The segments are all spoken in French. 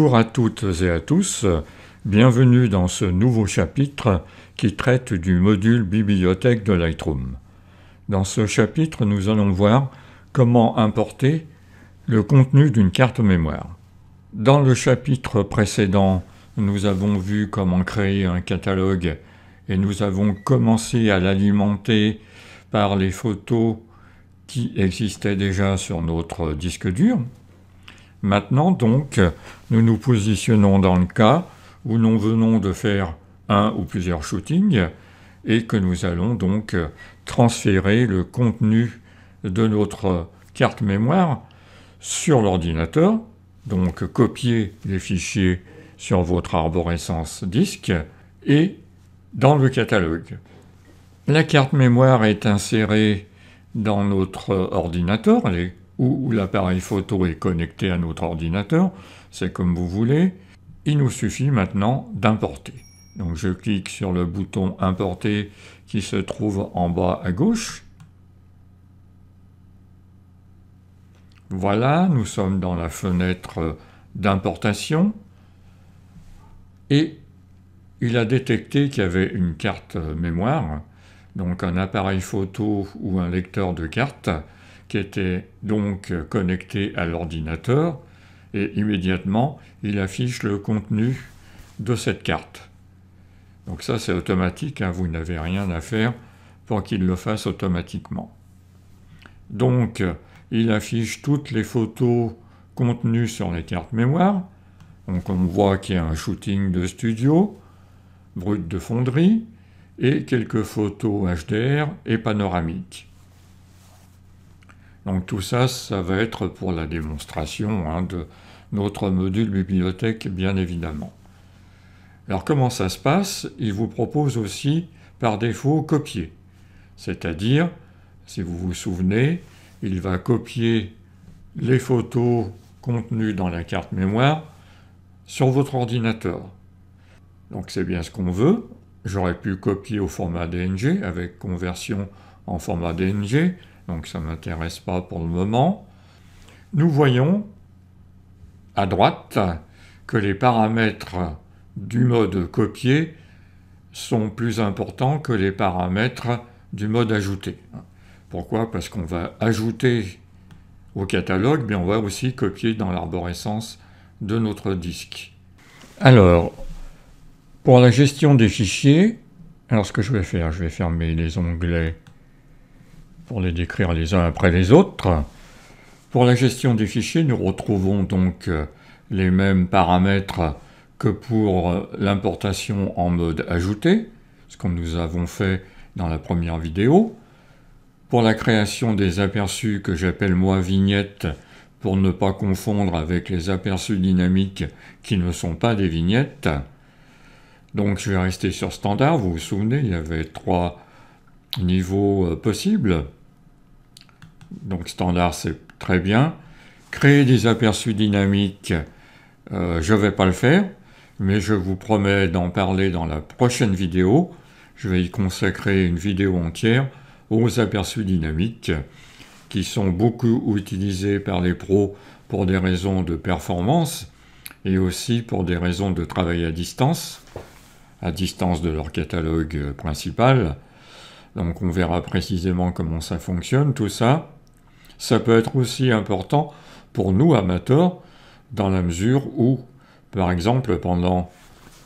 Bonjour à toutes et à tous, bienvenue dans ce nouveau chapitre qui traite du module bibliothèque de Lightroom. Dans ce chapitre, nous allons voir comment importer le contenu d'une carte mémoire. Dans le chapitre précédent, nous avons vu comment créer un catalogue et nous avons commencé à l'alimenter par les photos qui existaient déjà sur notre disque dur. Maintenant donc, nous nous positionnons dans le cas où nous venons de faire un ou plusieurs shootings et que nous allons donc transférer le contenu de notre carte mémoire sur l'ordinateur, donc copier les fichiers sur votre arborescence disque et dans le catalogue. La carte mémoire est insérée dans notre ordinateur, où, l'appareil photo est connecté à notre ordinateur, c'est comme vous voulez, il nous suffit maintenant d'importer. Donc je clique sur le bouton importer qui se trouve en bas à gauche. Voilà, nous sommes dans la fenêtre d'importation et il a détecté qu'il y avait une carte mémoire, donc un appareil photo ou un lecteur de carte qui était donc connecté à l'ordinateur et immédiatement il affiche le contenu de cette carte. Donc ça c'est automatique, hein, vous n'avez rien à faire pour qu'il le fasse automatiquement. Donc il affiche toutes les photos contenues sur les cartes mémoire. Donc on voit qu'il y a un shooting de studio, brut de fonderie, et quelques photos HDR et panoramiques. Donc tout ça, ça va être pour la démonstration hein, de notre module bibliothèque, bien évidemment. Alors comment ça se passe Il vous propose aussi, par défaut, copier. C'est-à-dire, si vous vous souvenez, il va copier les photos contenues dans la carte mémoire sur votre ordinateur. Donc c'est bien ce qu'on veut. J'aurais pu copier au format DNG avec conversion en format DNG, donc ça ne m'intéresse pas pour le moment. Nous voyons à droite que les paramètres du mode copier sont plus importants que les paramètres du mode ajouté. Pourquoi Parce qu'on va ajouter au catalogue, mais on va aussi copier dans l'arborescence de notre disque. Alors, pour la gestion des fichiers, alors ce que je vais faire, je vais fermer les onglets pour les décrire les uns après les autres. Pour la gestion des fichiers, nous retrouvons donc euh, les mêmes paramètres que pour euh, l'importation en mode ajouté, ce que nous avons fait dans la première vidéo. Pour la création des aperçus que j'appelle moi vignettes, pour ne pas confondre avec les aperçus dynamiques qui ne sont pas des vignettes. Donc je vais rester sur standard, vous vous souvenez, il y avait trois niveaux euh, possibles donc standard c'est très bien. Créer des aperçus dynamiques, euh, je ne vais pas le faire, mais je vous promets d'en parler dans la prochaine vidéo. Je vais y consacrer une vidéo entière aux aperçus dynamiques qui sont beaucoup utilisés par les pros pour des raisons de performance et aussi pour des raisons de travail à distance, à distance de leur catalogue euh, principal. Donc on verra précisément comment ça fonctionne tout ça ça peut être aussi important pour nous amateurs, dans la mesure où, par exemple, pendant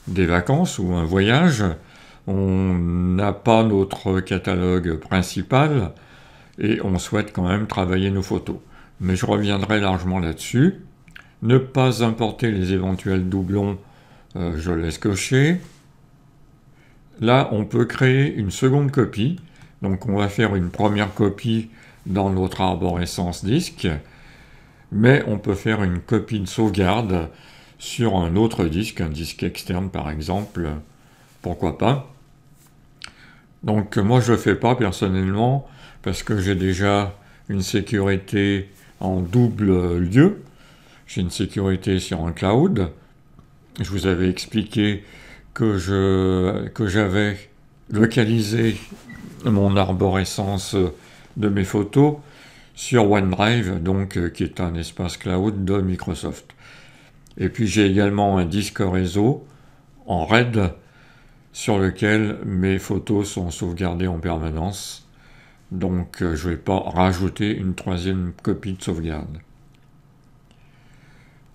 des vacances ou un voyage, on n'a pas notre catalogue principal et on souhaite quand même travailler nos photos. Mais je reviendrai largement là-dessus. Ne pas importer les éventuels doublons, euh, je laisse cocher. Là, on peut créer une seconde copie. Donc on va faire une première copie dans notre arborescence disque, mais on peut faire une copie de sauvegarde sur un autre disque, un disque externe par exemple, pourquoi pas. Donc moi je ne le fais pas personnellement parce que j'ai déjà une sécurité en double lieu. J'ai une sécurité sur un cloud. Je vous avais expliqué que que j'avais localisé mon arborescence de mes photos sur OneDrive, donc, euh, qui est un espace cloud de Microsoft. Et puis j'ai également un disque réseau en RAID sur lequel mes photos sont sauvegardées en permanence. Donc euh, je ne vais pas rajouter une troisième copie de sauvegarde.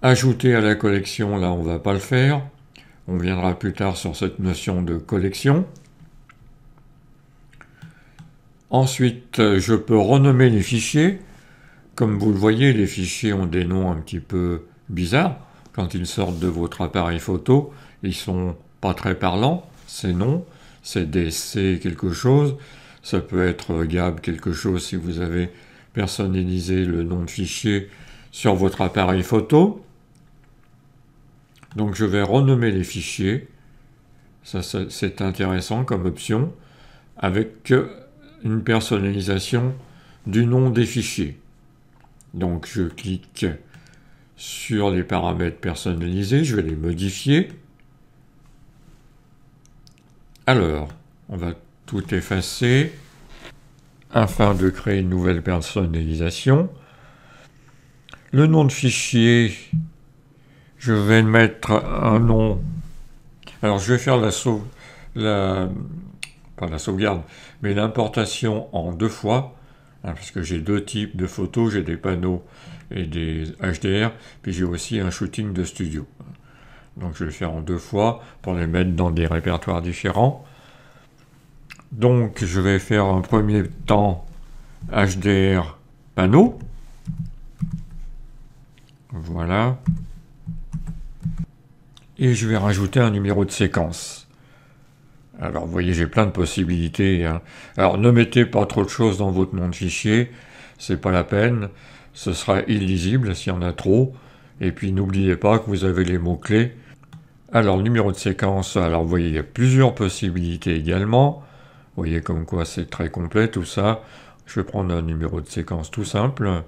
Ajouter à la collection, là on ne va pas le faire. On viendra plus tard sur cette notion de collection. Ensuite, euh, je peux renommer les fichiers. Comme vous le voyez, les fichiers ont des noms un petit peu bizarres. Quand ils sortent de votre appareil photo, ils sont pas très parlants, ces noms. C'est quelque chose. Ça peut être Gab quelque chose si vous avez personnalisé le nom de fichier sur votre appareil photo. Donc je vais renommer les fichiers. ça c'est intéressant comme option. Avec euh, une personnalisation du nom des fichiers. Donc je clique sur les paramètres personnalisés, je vais les modifier. Alors, on va tout effacer afin de créer une nouvelle personnalisation. Le nom de fichier, je vais mettre un nom. Alors je vais faire la, sauve, la sauvegarde, mais l'importation en deux fois, hein, parce que j'ai deux types de photos, j'ai des panneaux et des HDR, puis j'ai aussi un shooting de studio. Donc je vais faire en deux fois pour les mettre dans des répertoires différents. Donc je vais faire un premier temps HDR panneau. Voilà. Et je vais rajouter un numéro de séquence. Alors vous voyez, j'ai plein de possibilités. Hein. Alors ne mettez pas trop de choses dans votre nom de fichier, c'est pas la peine, ce sera illisible s'il y en a trop. Et puis n'oubliez pas que vous avez les mots-clés. Alors numéro de séquence, alors vous voyez, il y a plusieurs possibilités également. Vous voyez comme quoi c'est très complet tout ça. Je vais prendre un numéro de séquence tout simple.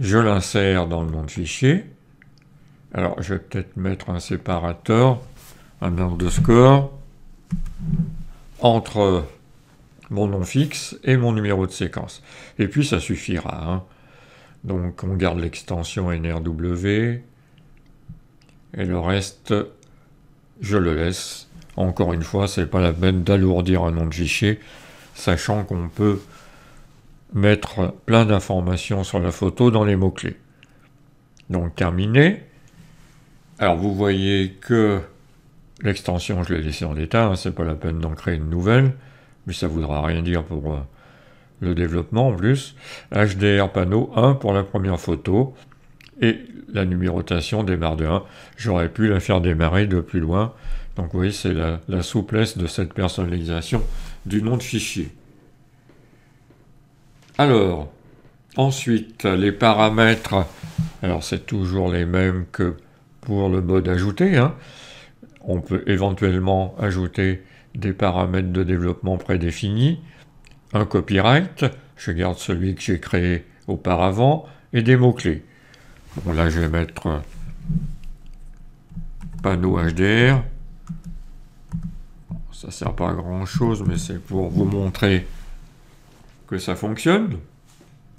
Je l'insère dans le nom de fichier. Alors je vais peut-être mettre un séparateur, un nombre de score entre mon nom fixe et mon numéro de séquence. Et puis ça suffira. Hein. Donc on garde l'extension NRW et le reste, je le laisse. Encore une fois, n'est pas la peine d'alourdir un nom de fichier, sachant qu'on peut mettre plein d'informations sur la photo dans les mots-clés. Donc terminé. Alors vous voyez que L'extension, je l'ai laissée en état, ce hein, c'est pas la peine d'en créer une nouvelle, mais ça voudra rien dire pour euh, le développement en plus. HDR panneau 1 pour la première photo, et la numérotation démarre de 1. J'aurais pu la faire démarrer de plus loin. Donc vous voyez, c'est la, la souplesse de cette personnalisation du nom de fichier. Alors, ensuite, les paramètres. Alors c'est toujours les mêmes que pour le mode ajouté. Hein. On peut éventuellement ajouter des paramètres de développement prédéfinis, un copyright, je garde celui que j'ai créé auparavant, et des mots-clés. là, je vais mettre panneau HDR. Ça ne sert pas à grand-chose, mais c'est pour vous montrer que ça fonctionne.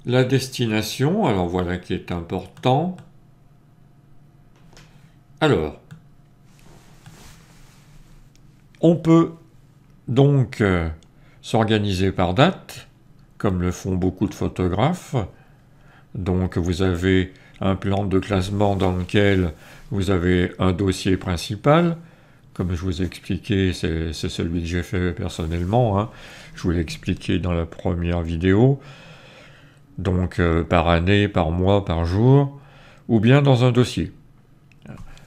La destination, alors voilà qui est important. Alors, on peut donc euh, s'organiser par date, comme le font beaucoup de photographes. Donc vous avez un plan de classement dans lequel vous avez un dossier principal. Comme je vous ai expliqué, c'est celui que j'ai fait personnellement. Hein. Je vous l'ai expliqué dans la première vidéo. Donc euh, par année, par mois, par jour, ou bien dans un dossier.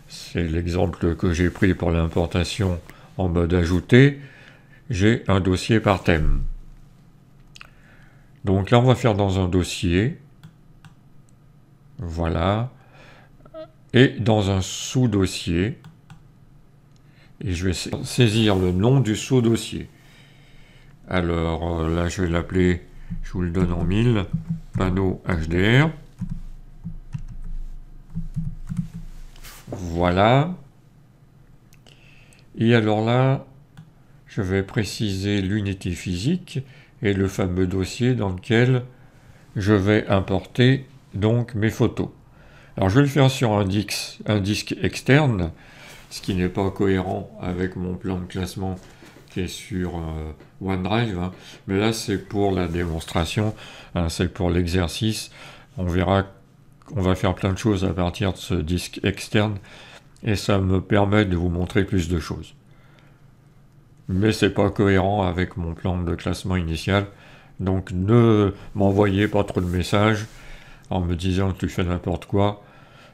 C'est l'exemple que j'ai pris pour l'importation en mode ajouté, j'ai un dossier par thème. Donc là, on va faire dans un dossier. Voilà. Et dans un sous-dossier. Et je vais saisir le nom du sous-dossier. Alors euh, là, je vais l'appeler, je vous le donne en 1000, panneau HDR. Voilà. Et alors là, je vais préciser l'unité physique et le fameux dossier dans lequel je vais importer donc mes photos. Alors je vais le faire sur un disque, externe, ce qui n'est pas cohérent avec mon plan de classement qui est sur euh, OneDrive, hein. mais là c'est pour la démonstration, hein, c'est pour l'exercice. On verra, qu'on va faire plein de choses à partir de ce disque externe et ça me permet de vous montrer plus de choses. Mais c'est pas cohérent avec mon plan de classement initial, donc ne m'envoyez pas trop de messages en me disant que tu fais n'importe quoi.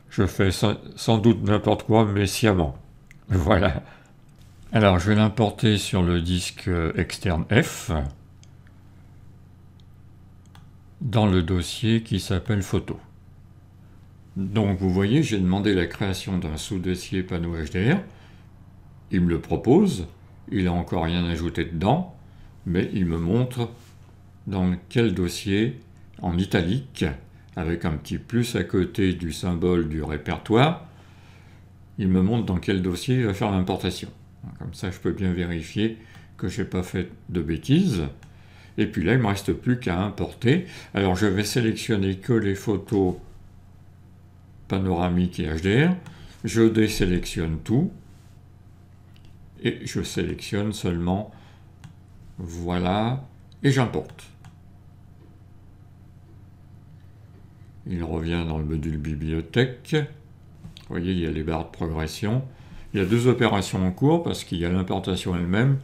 Je fais sans doute n'importe quoi, mais sciemment. Voilà. Alors je vais l'importer sur le disque externe F dans le dossier qui s'appelle photo. Donc vous voyez, j'ai demandé la création d'un sous-dossier panneau HDR. Il me le propose, il n'a encore rien ajouté dedans, mais il me montre dans quel dossier, en italique, avec un petit plus à côté du symbole du répertoire, il me montre dans quel dossier il va faire l'importation. Comme ça, je peux bien vérifier que je n'ai pas fait de bêtises. Et puis là, il ne me reste plus qu'à importer. Alors, je vais sélectionner que les photos panoramique et HDR, je désélectionne tout et je sélectionne seulement voilà et j'importe. Il revient dans le module bibliothèque. Vous voyez, il y a les barres de progression. Il y a deux opérations en cours parce qu'il y a l'importation elle-même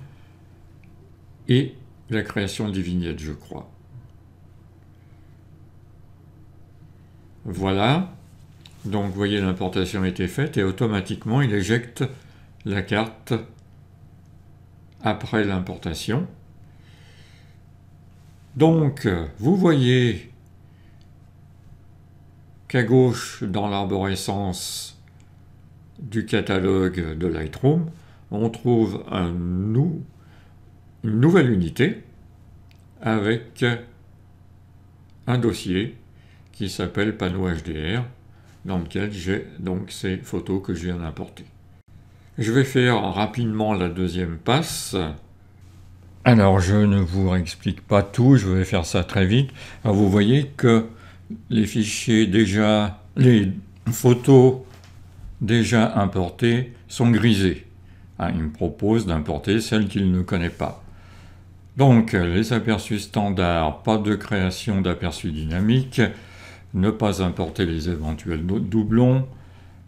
et la création des vignettes, je crois. Voilà, donc vous voyez l'importation a été faite et automatiquement il éjecte la carte après l'importation. Donc vous voyez qu'à gauche dans l'arborescence du catalogue de Lightroom, on trouve une nouvelle unité avec un dossier qui s'appelle Panneau HDR dans lequel j'ai donc ces photos que je viens d'importer. Je vais faire rapidement la deuxième passe. Alors je ne vous explique pas tout, je vais faire ça très vite. vous voyez que les fichiers déjà, les photos déjà importées sont grisées. Ah, il me propose d'importer celles qu'il ne connaît pas. Donc les aperçus standards, pas de création d'aperçus dynamiques, ne pas importer les éventuels doublons,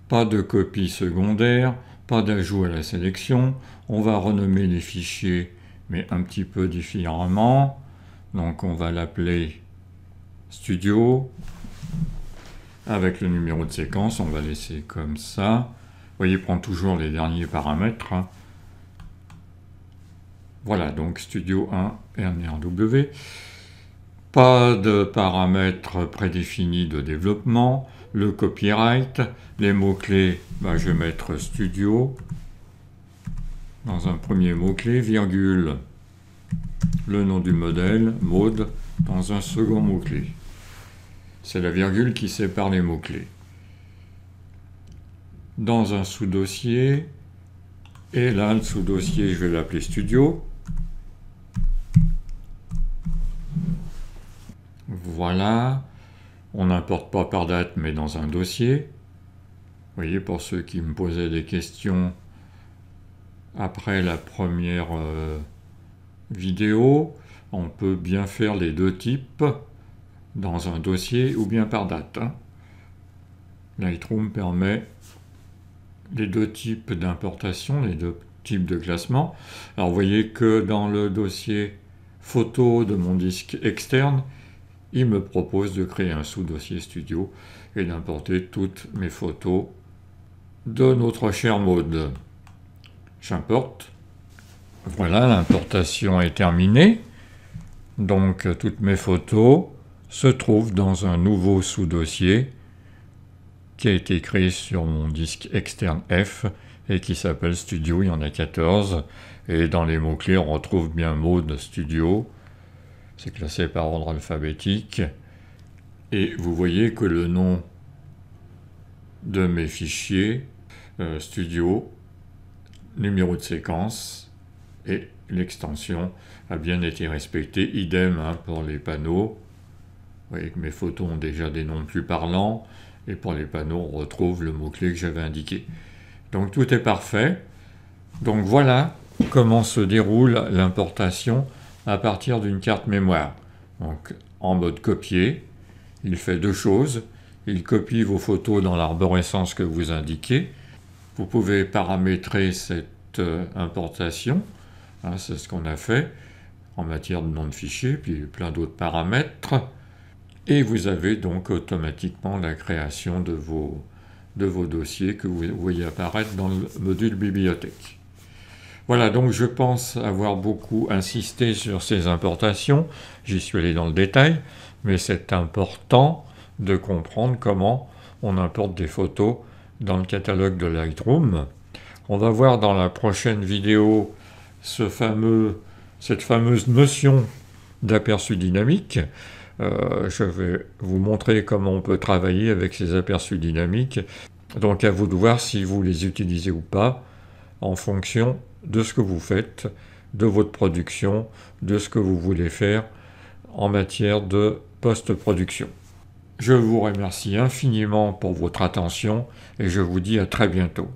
pas de copie secondaire, pas d'ajout à la sélection. On va renommer les fichiers, mais un petit peu différemment. Donc on va l'appeler Studio. Avec le numéro de séquence, on va laisser comme ça. Vous voyez, il prend toujours les derniers paramètres. Hein. Voilà, donc Studio 1 RNRW pas de paramètres prédéfinis de développement, le copyright, les mots-clés, bah, je vais mettre studio, dans un premier mot-clé, virgule, le nom du modèle, mode, dans un second mot-clé. C'est la virgule qui sépare les mots-clés. Dans un sous-dossier, et là, le sous-dossier, je vais l'appeler studio, voilà. On n'importe pas par date, mais dans un dossier. Vous voyez, pour ceux qui me posaient des questions après la première euh, vidéo, on peut bien faire les deux types dans un dossier ou bien par date. Hein. Lightroom permet les deux types d'importation, les deux types de classement. Alors vous voyez que dans le dossier photo de mon disque externe, il me propose de créer un sous-dossier studio et d'importer toutes mes photos de notre cher mode. J'importe. Voilà, l'importation est terminée. Donc toutes mes photos se trouvent dans un nouveau sous-dossier qui a été créé sur mon disque externe F et qui s'appelle Studio, il y en a 14. Et dans les mots-clés, on retrouve bien mode studio, c'est classé par ordre alphabétique. Et vous voyez que le nom de mes fichiers, euh, studio, numéro de séquence et l'extension a bien été respectée. Idem hein, pour les panneaux. Vous voyez que mes photos ont déjà des noms plus parlants. Et pour les panneaux, on retrouve le mot-clé que j'avais indiqué. Donc tout est parfait. Donc voilà comment se déroule l'importation à partir d'une carte mémoire. Donc en mode copier, il fait deux choses. Il copie vos photos dans l'arborescence que vous indiquez. Vous pouvez paramétrer cette euh, importation, hein, c'est ce qu'on a fait en matière de nom de fichier, puis plein d'autres paramètres. Et vous avez donc automatiquement la création de vos dossiers que vous voyez apparaître dans le module bibliothèque. Voilà, donc je pense avoir beaucoup insisté sur ces importations, j'y suis allé dans le détail, mais c'est important de comprendre comment on importe des photos dans le catalogue de Lightroom. On va voir dans la prochaine vidéo cette fameuse notion d'aperçu dynamique. Euh, je vais vous montrer comment on peut travailler avec ces aperçus dynamiques. Donc à vous de voir si vous les utilisez ou pas en fonction de ce que vous faites, de votre production, de ce que vous voulez faire en matière de post-production. Je vous remercie infiniment pour votre attention et je vous dis à très bientôt.